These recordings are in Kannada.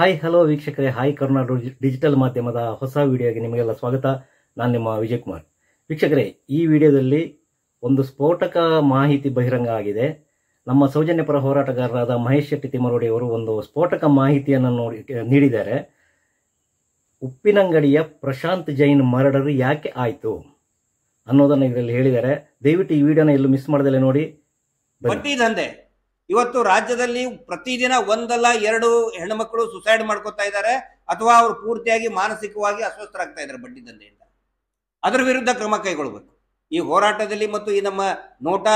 ಹಾಯ್ ಹಲೋ ವೀಕ್ಷಕರೇ ಹಾಯ್ ಕರ್ನಾಟಕ ಡಿಜಿಟಲ್ ಮಾಧ್ಯಮದ ಹೊಸ ವಿಡಿಯೋಗೆ ನಿಮಗೆಲ್ಲ ಸ್ವಾಗತ ನಾನು ನಿಮ್ಮ ಕುಮಾರ್ ವೀಕ್ಷಕರೇ ಈ ವಿಡಿಯೋದಲ್ಲಿ ಒಂದು ಸ್ಫೋಟಕ ಮಾಹಿತಿ ಬಹಿರಂಗ ಆಗಿದೆ ನಮ್ಮ ಸೌಜನ್ಯ ಪರ ಹೋರಾಟಗಾರರಾದ ಮಹೇಶ್ ಶೆಟ್ಟಿ ತಿಮ್ಮರೋಡಿ ಅವರು ಒಂದು ಸ್ಫೋಟಕ ಮಾಹಿತಿಯನ್ನು ನೋಡಿ ನೀಡಿದ್ದಾರೆ ಉಪ್ಪಿನಂಗಡಿಯ ಪ್ರಶಾಂತ್ ಜೈನ್ ಮರ್ಡರ್ ಯಾಕೆ ಆಯಿತು ಅನ್ನೋದನ್ನು ಇದರಲ್ಲಿ ಹೇಳಿದ್ದಾರೆ ದಯವಿಟ್ಟು ಈ ವಿಡಿಯೋನ ಎಲ್ಲೂ ಮಿಸ್ ಮಾಡದಲ್ಲೇ ನೋಡಿ ಇವತ್ತು ರಾಜ್ಯದಲ್ಲಿ ಪ್ರತಿದಿನ ಒಂದಲ್ಲ ಎರಡು ಹೆಣ್ಣುಮಕ್ಕಳು ಸುಸೈಡ್ ಮಾಡ್ಕೋತಾ ಇದ್ದಾರೆ ಅಥವಾ ಅವರು ಪೂರ್ತಿಯಾಗಿ ಮಾನಸಿಕವಾಗಿ ಅಸ್ವಸ್ಥರಾಗ್ತಾ ಇದ್ದಾರೆ ಬಡ್ಡಿ ದಂಧೆಯಿಂದ ಅದರ ವಿರುದ್ಧ ಕ್ರಮ ಕೈಗೊಳ್ಳಬೇಕು ಈ ಹೋರಾಟದಲ್ಲಿ ಮತ್ತು ಈ ನಮ್ಮ ನೋಟಾ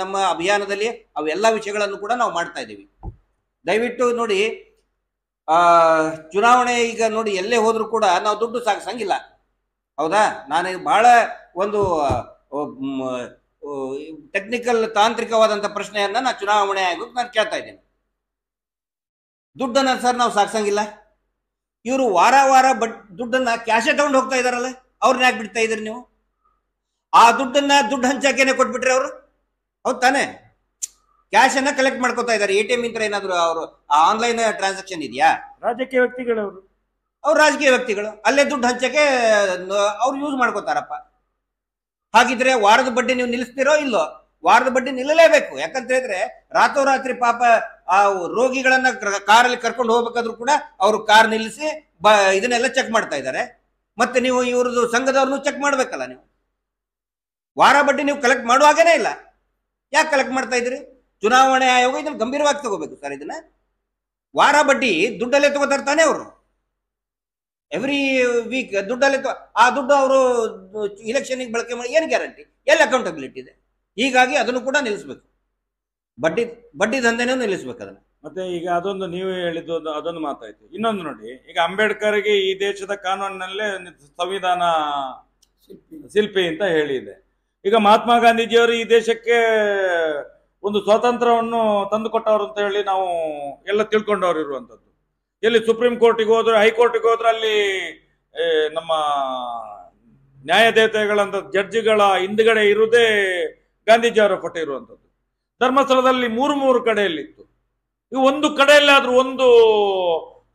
ನಮ್ಮ ಅಭಿಯಾನದಲ್ಲಿ ಅವೆಲ್ಲ ವಿಷಯಗಳನ್ನು ಕೂಡ ನಾವು ಮಾಡ್ತಾ ಇದ್ದೀವಿ ದಯವಿಟ್ಟು ನೋಡಿ ಚುನಾವಣೆ ಈಗ ನೋಡಿ ಎಲ್ಲೇ ಹೋದ್ರು ಕೂಡ ನಾವು ದುಡ್ಡು ಸಾಕ್ಸಂಗಿಲ್ಲ ಹೌದಾ ನಾನು ಬಹಳ ಒಂದು ಟೆಕ್ನಿಕಲ್ ತಾಂತ್ರಿಕವಾದಂಥ ಪ್ರಶ್ನೆಯನ್ನು ನಾನು ಚುನಾವಣೆ ಆಯೋಗಕ್ಕೆ ನಾನು ಕೇಳ್ತಾ ಇದ್ದೇನೆ ದುಡ್ಡನ್ನು ಸರ್ ನಾವು ಸಾಕ್ಸಂಗಿಲ್ಲ ಇವರು ವಾರ ವಾರ ಬಟ್ ದುಡ್ಡನ್ನು ಕ್ಯಾಶೇ ತಗೊಂಡು ಹೋಗ್ತಾ ಇದಾರಲ್ಲ ಅವ್ರನ್ನ ಯಾಕೆ ಬಿಡ್ತಾ ಇದ್ರಿ ನೀವು ಆ ದುಡ್ಡನ್ನು ದುಡ್ಡು ಹಂಚಾಕೇನೆ ಕೊಟ್ಬಿಟ್ರಿ ಅವರು ಹೌದು ತಾನೇ ಕ್ಯಾಶನ್ನು ಕಲೆಕ್ಟ್ ಮಾಡ್ಕೋತಾ ಇದ್ದಾರೆ ಎ ಟಿ ಎಂ ಏನಾದರೂ ಅವರು ಆನ್ಲೈನ್ ಟ್ರಾನ್ಸಾಕ್ಷನ್ ಇದೆಯಾ ರಾಜಕೀಯ ವ್ಯಕ್ತಿಗಳು ಅವರು ಅವ್ರು ರಾಜಕೀಯ ವ್ಯಕ್ತಿಗಳು ಅಲ್ಲೇ ದುಡ್ಡು ಹಂಚಕ್ಕೆ ಅವ್ರು ಯೂಸ್ ಮಾಡ್ಕೋತಾರಪ್ಪ ಹಾಗಿದ್ರೆ ವಾರದ ಬಡ್ಡಿ ನೀವು ನಿಲ್ಲಿಸ್ತೀರೋ ಇಲ್ಲೋ ವಾರದ ಬಡ್ಡಿ ನಿಲ್ಲಲೇಬೇಕು ಯಾಕಂತ ಹೇಳಿದ್ರೆ ರಾತ್ರೋರಾತ್ರಿ ಪಾಪ ಆ ರೋಗಿಗಳನ್ನ ಕಾರಲ್ಲಿ ಕರ್ಕೊಂಡು ಹೋಗ್ಬೇಕಾದ್ರು ಕೂಡ ಅವರು ಕಾರ್ ನಿಲ್ಲಿಸಿ ಬ ಇದನ್ನೆಲ್ಲ ಚೆಕ್ ಮಾಡ್ತಾ ಇದ್ದಾರೆ ಮತ್ತೆ ನೀವು ಇವ್ರದ್ದು ಸಂಘದವ್ರನ್ನು ಚೆಕ್ ಮಾಡ್ಬೇಕಲ್ಲ ನೀವು ವಾರ ಬಡ್ಡಿ ನೀವು ಕಲೆಕ್ಟ್ ಮಾಡುವಾಗೇನೆ ಇಲ್ಲ ಯಾಕೆ ಕಲೆಕ್ಟ್ ಮಾಡ್ತಾ ಇದ್ರಿ ಚುನಾವಣೆ ಆಯೋಗ ಇದನ್ನ ಗಂಭೀರವಾಗಿ ತಗೋಬೇಕು ಸರ್ ಇದನ್ನ ವಾರ ಬಡ್ಡಿ ದುಡ್ಡಲ್ಲೇ ತಗೋತಾರ್ತಾನೆ ಅವರು ಎವ್ರಿ ವೀಕ್ ದುಡ್ಡಲ್ಲಿ ಆ ದುಡ್ಡು ಅವರು ಇಲೆಕ್ಷನ್ಗೆ ಬಳಕೆ ಮಾಡಿ ಏನು ಗ್ಯಾರಂಟಿ ಎಲ್ಲಿ ಅಕೌಂಟಬಿಲಿಟಿ ಇದೆ ಹೀಗಾಗಿ ಅದನ್ನು ಕೂಡ ನಿಲ್ಲಿಸಬೇಕು ಬಡ್ಡಿ ಬಡ್ಡಿ ದಂಧೆನೂ ನಿಲ್ಲಿಸಬೇಕು ಅದನ್ನು ಮತ್ತೆ ಈಗ ಅದೊಂದು ನೀವು ಹೇಳಿದ್ದು ಅದೊಂದು ಮಾತಾಯ್ತು ಇನ್ನೊಂದು ನೋಡಿ ಈಗ ಅಂಬೇಡ್ಕರ್ಗೆ ಈ ದೇಶದ ಕಾನೂನಿನಲ್ಲೇ ಸಂವಿಧಾನ ಶಿಲ್ಪಿ ಅಂತ ಹೇಳಿದೆ ಈಗ ಮಹಾತ್ಮ ಗಾಂಧೀಜಿಯವರು ಈ ದೇಶಕ್ಕೆ ಒಂದು ಸ್ವಾತಂತ್ರ್ಯವನ್ನು ತಂದುಕೊಟ್ಟವರು ಅಂತ ಹೇಳಿ ನಾವು ಎಲ್ಲ ತಿಳ್ಕೊಂಡವ್ರು ಇರುವಂಥದ್ದು ಎಲ್ಲಿ ಸುಪ್ರೀಂ ಕೋರ್ಟಿಗೆ ಹೋದ್ರೆ ಹೈಕೋರ್ಟಿಗೆ ಹೋದ್ರೆ ಅಲ್ಲಿ ನಮ್ಮ ನ್ಯಾಯದೇತೆಗಳಂತ ಜಡ್ಜ್ಗಳ ಹಿಂದ್ಗಡೆ ಇರುವುದೇ ಗಾಂಧೀಜಿ ಅವರ ಫೋಟೋ ಇರುವಂಥದ್ದು ಧರ್ಮಸ್ಥಳದಲ್ಲಿ ಮೂರು ಮೂರು ಕಡೆಯಲ್ಲಿತ್ತು ಇವು ಒಂದು ಕಡೆಯಲ್ಲಿ ಆದ್ರೂ ಒಂದು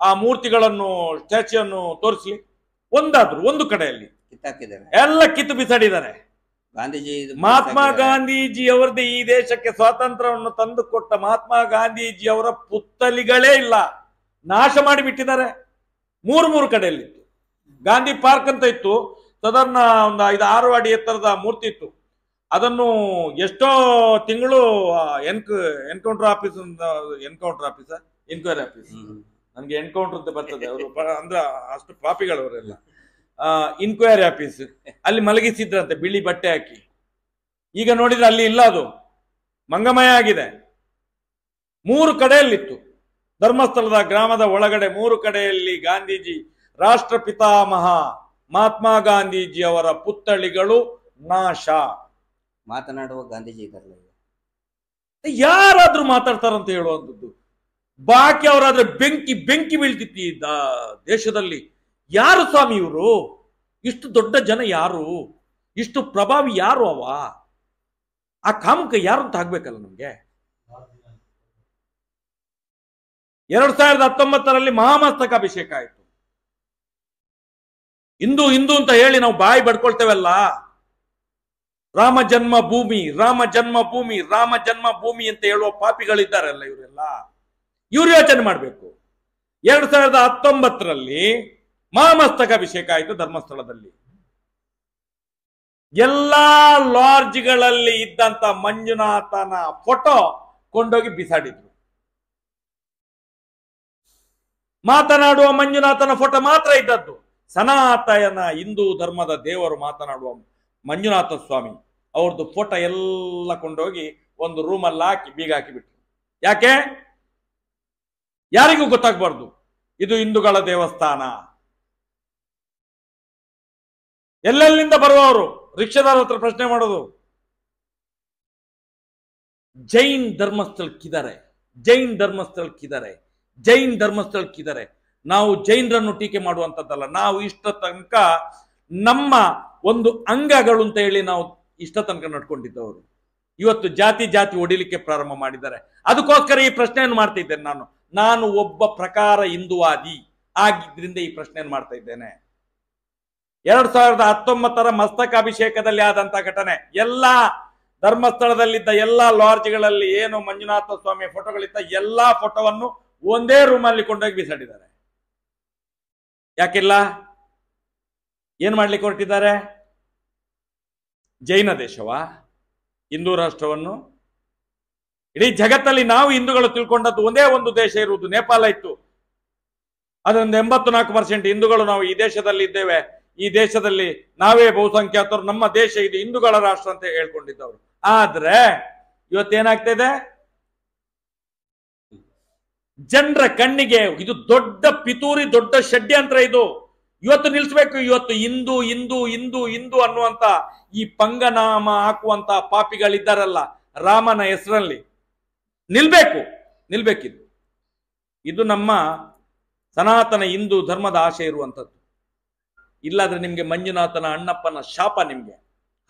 ಆ ಮೂರ್ತಿಗಳನ್ನು ಅನ್ನು ತೋರಿಸ್ಲಿ ಒಂದಾದ್ರು ಒಂದು ಕಡೆಯಲ್ಲಿ ಎಲ್ಲ ಕಿತ್ತು ಬಿಸಾಡಿದ್ದಾರೆ ಗಾಂಧೀಜಿ ಮಹಾತ್ಮ ಗಾಂಧೀಜಿ ಅವರದ್ದು ಈ ದೇಶಕ್ಕೆ ಸ್ವಾತಂತ್ರ್ಯವನ್ನು ತಂದುಕೊಟ್ಟ ಮಹಾತ್ಮ ಗಾಂಧೀಜಿ ಅವರ ಪುತ್ತಲಿಗಳೇ ಇಲ್ಲ ನಾಶ ಮಾಡಿಬಿಟ್ಟಿದ್ದಾರೆ ಮೂರು ಮೂರು ಕಡೆಯಲ್ಲಿ ಗಾಂಧಿ ಪಾರ್ಕ್ ಅಂತ ಇತ್ತು ಸದರ್ನ ಒಂದು ಐದು ಆರು ಅಡಿ ಎತ್ತರದ ಮೂರ್ತಿ ಇತ್ತು ಅದನ್ನು ಎಷ್ಟೋ ತಿಂಗಳು ಎನ್ಕ್ encounter office encounter office enquiry office ನನಗೆ ಎನ್ಕೌಂಟರ್ ಅಂತ ಬರ್ತದೆ ಅವರು ಅಂದ್ರೆ ಅಷ್ಟು ಪಾಪಿಗಳು ಅವರೆಲ್ಲ ಇನ್ಕ್ವೈರಿ ಆಫೀಸ್ ಅಲ್ಲಿ ಮಲಗಿಸಿದ್ರಂತೆ ಬಿಳಿ ಬಟ್ಟೆ ಹಾಕಿ ಈಗ ನೋಡಿದ್ರೆ ಅಲ್ಲಿ ಇಲ್ಲ ಅದು ಮಂಗಮಯ ಆಗಿದೆ ಮೂರು ಕಡೆಯಲ್ಲಿತ್ತು ಧರ್ಮಸ್ಥಳದ ಗ್ರಾಮದ ಒಳಗಡೆ ಮೂರು ಕಡೆಯಲ್ಲಿ ಗಾಂಧೀಜಿ ರಾಷ್ಟ್ರ ಪಿತಾಮಹ ಮಹಾತ್ಮ ಗಾಂಧೀಜಿ ಅವರ ಪುತ್ಥಳಿಗಳು ನಾಶ ಮಾತನಾಡುವ ಗಾಂಧೀಜಿ ಯಾರಾದ್ರೂ ಮಾತಾಡ್ತಾರಂತ ಹೇಳುವಂಥದ್ದು ಬಾಕಿ ಅವರಾದ್ರೆ ಬೆಂಕಿ ಬೆಂಕಿ ಬೀಳ್ತಿತ್ತು ಈ ದೇಶದಲ್ಲಿ ಯಾರು ಸ್ವಾಮಿ ಇವರು ಇಷ್ಟು ದೊಡ್ಡ ಜನ ಯಾರು ಇಷ್ಟು ಪ್ರಭಾವಿ ಯಾರು ಅವ ಆ ಕಾಮಕ್ಕೆ ಯಾರು ಅಂತ ಆಗ್ಬೇಕಲ್ಲ ನಮ್ಗೆ ಎರಡ್ ಸಾವಿರದ ಹತ್ತೊಂಬತ್ತರಲ್ಲಿ ಮಹಾಮಸ್ತಕ ಅಭಿಷೇಕ ಆಯಿತು ಹಿಂದೂ ಹಿಂದೂ ಅಂತ ಹೇಳಿ ನಾವು ಬಾಯಿ ಬಡ್ಕೊಳ್ತೇವಲ್ಲ ರಾಮ ಜನ್ಮ ಭೂಮಿ ರಾಮ ಜನ್ಮ ಭೂಮಿ ರಾಮ ಜನ್ಮ ಭೂಮಿ ಅಂತ ಹೇಳುವ ಪಾಪಿಗಳಿದ್ದಾರಲ್ಲ ಇವರೆಲ್ಲ ಇವ್ರು ಯೋಚನೆ ಮಾಡಬೇಕು ಎರಡ್ ಸಾವಿರದ ಹತ್ತೊಂಬತ್ತರಲ್ಲಿ ಮಹಾಮಸ್ತಕ ಅಭಿಷೇಕ ಆಯಿತು ಧರ್ಮಸ್ಥಳದಲ್ಲಿ ಎಲ್ಲಾ ಲಾಡ್ಜ್ಗಳಲ್ಲಿ ಇದ್ದಂತ ಮಂಜುನಾಥನ ಫೋಟೋ ಕೊಂಡೋಗಿ ಬಿಸಾಡಿದ್ರು ಮಾತನಾಡುವ ಮಂಜುನಾಥನ ಫೋಟೋ ಮಾತ್ರ ಇದ್ದದ್ದು ಸನಾತನ ಹಿಂದೂ ಧರ್ಮದ ದೇವರು ಮಾತನಾಡುವ ಮಂಜುನಾಥ ಸ್ವಾಮಿ ಅವ್ರದ್ದು ಫೋಟೋ ಎಲ್ಲ ಕೊಂಡೋಗಿ ಒಂದು ರೂಮಲ್ಲಿ ಹಾಕಿ ಬೀಗ ಹಾಕಿಬಿಟ್ರು ಯಾಕೆ ಯಾರಿಗೂ ಗೊತ್ತಾಗಬಾರ್ದು ಇದು ಹಿಂದೂಗಳ ದೇವಸ್ಥಾನ ಎಲ್ಲೆಲ್ಲಿಂದ ಬರುವವರು ರಿಕ್ಷಾದಾರ ಹತ್ರ ಪ್ರಶ್ನೆ ಮಾಡೋದು ಜೈನ್ ಧರ್ಮಸ್ಥಳಕ್ಕಿದ್ದಾರೆ ಜೈನ್ ಧರ್ಮಸ್ಥಳಕ್ಕಿದ್ದಾರೆ ಜೈನ್ ಧರ್ಮಸ್ಥಳಕ್ಕಿದ್ದಾರೆ ನಾವು ಜೈನರನ್ನು ಟೀಕೆ ಮಾಡುವಂಥದ್ದಲ್ಲ ನಾವು ಇಷ್ಟ ತನಕ ನಮ್ಮ ಒಂದು ಅಂಗಗಳು ಅಂತ ಹೇಳಿ ನಾವು ಇಷ್ಟ ತನಕ ನಡ್ಕೊಂಡಿದ್ದವರು ಇವತ್ತು ಜಾತಿ ಜಾತಿ ಒಡಿಲಿಕ್ಕೆ ಪ್ರಾರಂಭ ಮಾಡಿದ್ದಾರೆ ಅದಕ್ಕೋಸ್ಕರ ಈ ಪ್ರಶ್ನೆಯನ್ನು ಮಾಡ್ತಾ ಇದ್ದೇನೆ ನಾನು ನಾನು ಒಬ್ಬ ಪ್ರಕಾರ ಹಿಂದುವಾದಿ ಆಗಿದ್ದರಿಂದ ಈ ಪ್ರಶ್ನೆಯನ್ನು ಮಾಡ್ತಾ ಇದ್ದೇನೆ ಎರಡ್ ಸಾವಿರದ ಹತ್ತೊಂಬತ್ತರ ಮಸ್ತಕಾಭಿಷೇಕದಲ್ಲಿ ಆದಂತಹ ಘಟನೆ ಎಲ್ಲ ಧರ್ಮಸ್ಥಳದಲ್ಲಿದ್ದ ಎಲ್ಲಾ ಲಾಡ್ಜ್ಗಳಲ್ಲಿ ಏನು ಮಂಜುನಾಥ ಸ್ವಾಮಿ ಫೋಟೋಗಳಿದ್ದ ಎಲ್ಲಾ ಫೋಟೋವನ್ನು ಒಂದೇ ರೂಮಲ್ಲಿ ಕೊಂಡೋಗಿ ಬಿಸಾಡಿದ್ದಾರೆ ಯಾಕಿಲ್ಲ ಏನ್ ಮಾಡ್ಲಿಕ್ಕೆ ಹೊರಟಿದ್ದಾರೆ ಜೈನ ದೇಶವ ಹಿಂದೂ ರಾಷ್ಟ್ರವನ್ನು ಇಡೀ ಜಗತ್ತಲ್ಲಿ ನಾವು ಹಿಂದೂಗಳು ತಿಳ್ಕೊಂಡದ್ದು ಒಂದೇ ಒಂದು ದೇಶ ಇರುವುದು ನೇಪಾಳ ಇತ್ತು ಅದೊಂದು ಎಂಬತ್ತು ನಾಲ್ಕು ಪರ್ಸೆಂಟ್ ಹಿಂದೂಗಳು ನಾವು ಈ ದೇಶದಲ್ಲಿ ಇದ್ದೇವೆ ಈ ದೇಶದಲ್ಲಿ ನಾವೇ ಬಹುಸಂಖ್ಯಾತರು ನಮ್ಮ ದೇಶ ಇದು ಹಿಂದೂಗಳ ರಾಷ್ಟ್ರ ಅಂತ ಹೇಳ್ಕೊಂಡಿದ್ದವರು ಆದ್ರೆ ಇವತ್ತೇನಾಗ್ತಾ ಇದೆ ಜನರ ಕಣ್ಣಿಗೆ ಇದು ದೊಡ್ಡ ಪಿತೂರಿ ದೊಡ್ಡ ಷಡ್ಯಂತ್ರ ಇದು ಇವತ್ತು ನಿಲ್ಸ್ಬೇಕು ಇವತ್ತು ಹಿಂದೂ ಹಿಂದೂ ಹಿಂದೂ ಹಿಂದೂ ಅನ್ನುವಂತ ಈ ಪಂಗನಾಮ ಹಾಕುವಂತ ಪಾಪಿಗಳಿದ್ದಾರಲ್ಲ ರಾಮನ ಹೆಸರಲ್ಲಿ ನಿಲ್ಬೇಕು ನಿಲ್ಬೇಕಿದು ಇದು ನಮ್ಮ ಸನಾತನ ಹಿಂದೂ ಧರ್ಮದ ಆಶೆ ಇರುವಂಥದ್ದು ಇಲ್ಲಾದ್ರೆ ನಿಮಗೆ ಮಂಜುನಾಥನ ಅಣ್ಣಪ್ಪನ ಶಾಪ ನಿಮಗೆ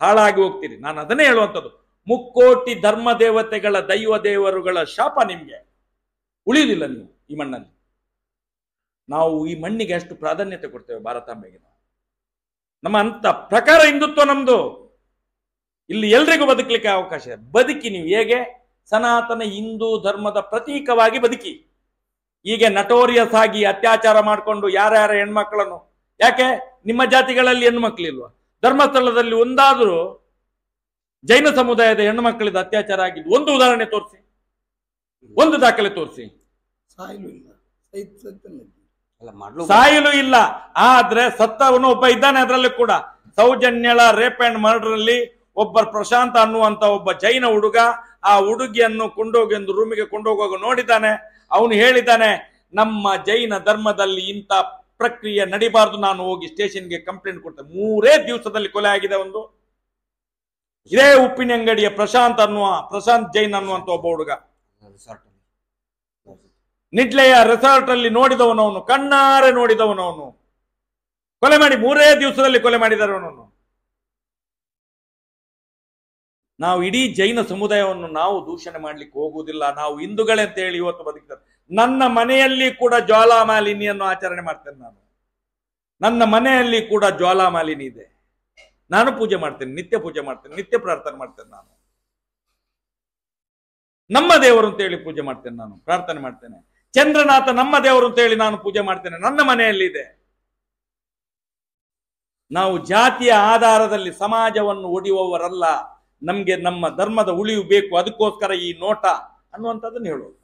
ಹಾಳಾಗಿ ಹೋಗ್ತೀರಿ ನಾನು ಅದನ್ನೇ ಹೇಳುವಂಥದ್ದು ಮುಕ್ಕೋಟಿ ಧರ್ಮ ದೇವತೆಗಳ ದೈವ ದೇವರುಗಳ ಶಾಪ ನಿಮಗೆ ಉಳಿಯುವುದಿಲ್ಲ ನೀವು ಈ ಮಣ್ಣಲ್ಲಿ ನಾವು ಈ ಮಣ್ಣಿಗೆ ಅಷ್ಟು ಪ್ರಾಧಾನ್ಯತೆ ಕೊಡ್ತೇವೆ ಭಾರತಾಂಬೆಗೆ ನಾವು ನಮ್ಮ ಅಂತ ಪ್ರಕಾರ ಹಿಂದುತ್ವ ನಮ್ದು ಇಲ್ಲಿ ಎಲ್ರಿಗೂ ಬದುಕಲಿಕ್ಕೆ ಅವಕಾಶ ಇದೆ ಬದುಕಿ ನೀವು ಹೇಗೆ ಸನಾತನ ಹಿಂದೂ ಧರ್ಮದ ಪ್ರತೀಕವಾಗಿ ಬದುಕಿ ಹೀಗೆ ನಟೋರಿಯಸ್ ಆಗಿ ಅತ್ಯಾಚಾರ ಮಾಡಿಕೊಂಡು ಯಾರ್ಯಾರ ಹೆಣ್ಮಕ್ಳನ್ನು ಯಾಕೆ ನಿಮ್ಮ ಜಾತಿಗಳಲ್ಲಿ ಹೆಣ್ಮಕ್ಳಿಲ್ವಾ ಧರ್ಮಸ್ಥಳದಲ್ಲಿ ಒಂದಾದರೂ ಜೈನ ಸಮುದಾಯದ ಹೆಣ್ಣು ಮಕ್ಕಳಿದ ಅತ್ಯಾಚಾರ ಆಗಿದ್ದು ಒಂದು ಉದಾಹರಣೆ ತೋರಿಸಿ ಒಂದು ದಾಖಲೆ ತೋರಿಸಿ ಸಾಯಲು ಇಲ್ಲ ಇಲ್ಲ ಆದ್ರೆ ಸತ್ತವನು ಒಬ್ಬ ಇದ್ದಾನೆ ಅದರಲ್ಲಿ ಕೂಡ ಸೌಜನ್ಯಳ ರೇಪ್ ಅಂಡ್ ಮರ್ಡರ್ ಅಲ್ಲಿ ಒಬ್ಬ ಪ್ರಶಾಂತ್ ಅನ್ನುವಂತ ಒಬ್ಬ ಜೈನ ಹುಡುಗ ಆ ಹುಡುಗಿಯನ್ನು ಕೊಂಡೋಗಿ ಒಂದು ರೂಮಿಗೆ ಕೊಂಡೋಗುವಾಗ ನೋಡಿದ್ದಾನೆ ಅವನು ಹೇಳಿದ್ದಾನೆ ನಮ್ಮ ಜೈನ ಧರ್ಮದಲ್ಲಿ ಇಂತ ಪ್ರಕ್ರಿಯೆ ನಡಿಬಾರ್ದು ನಾನು ಹೋಗಿ ಸ್ಟೇಷನ್ಗೆ ಕಂಪ್ಲೇಂಟ್ ಕೊಡ್ತೇನೆ ಮೂರೇ ದಿವಸದಲ್ಲಿ ಕೊಲೆ ಆಗಿದೆ ಒಂದು ಇದೇ ಉಪ್ಪಿನ ಅಂಗಡಿಯ ಪ್ರಶಾಂತ್ ಅನ್ನುವ ಪ್ರಶಾಂತ್ ಜೈನ್ ಅನ್ನುವಂತ ಒಬ್ಬ ಹುಡುಗ ನಿಡ್ಲೆಯ ರೆಸಾರ್ಟ್ ಅಲ್ಲಿ ನೋಡಿದವನವನು ಕಣ್ಣಾರೆ ನೋಡಿದವನವನು ಕೊಲೆ ಮಾಡಿ ಮೂರೇ ದಿವಸದಲ್ಲಿ ಕೊಲೆ ಮಾಡಿದವನವನು ನಾವು ಇಡೀ ಜೈನ ಸಮುದಾಯವನ್ನು ನಾವು ದೂಷಣೆ ಮಾಡ್ಲಿಕ್ಕೆ ಹೋಗುವುದಿಲ್ಲ ನಾವು ಹಿಂದೂಗಳೇ ಅಂತ ಹೇಳಿ ಇವತ್ತು ಬದುಕಿದ್ದಾರೆ ನನ್ನ ಮನೆಯಲ್ಲಿ ಕೂಡ ಜ್ವಾಲಾಮಾಲಿನಿಯನ್ನು ಆಚರಣೆ ಮಾಡ್ತೇನೆ ನಾನು ನನ್ನ ಮನೆಯಲ್ಲಿ ಕೂಡ ಜ್ವಾಲಾಮಾಲಿನಿ ಇದೆ ನಾನು ಪೂಜೆ ಮಾಡ್ತೇನೆ ನಿತ್ಯ ಪೂಜೆ ಮಾಡ್ತೇನೆ ನಿತ್ಯ ಪ್ರಾರ್ಥನೆ ಮಾಡ್ತೇನೆ ನಾನು ನಮ್ಮ ದೇವರು ಅಂತ ಹೇಳಿ ಪೂಜೆ ಮಾಡ್ತೇನೆ ನಾನು ಪ್ರಾರ್ಥನೆ ಮಾಡ್ತೇನೆ ಚಂದ್ರನಾಥ ನಮ್ಮ ದೇವರು ಅಂತ ಹೇಳಿ ನಾನು ಪೂಜೆ ಮಾಡ್ತೇನೆ ನನ್ನ ಮನೆಯಲ್ಲಿದೆ ನಾವು ಜಾತಿಯ ಆಧಾರದಲ್ಲಿ ಸಮಾಜವನ್ನು ಒಡೆಯುವವರಲ್ಲ ನಮಗೆ ನಮ್ಮ ಧರ್ಮದ ಉಳಿವು ಬೇಕು ಅದಕ್ಕೋಸ್ಕರ ಈ ನೋಟ ಅನ್ನುವಂಥದ್ದನ್ನು ಹೇಳೋದು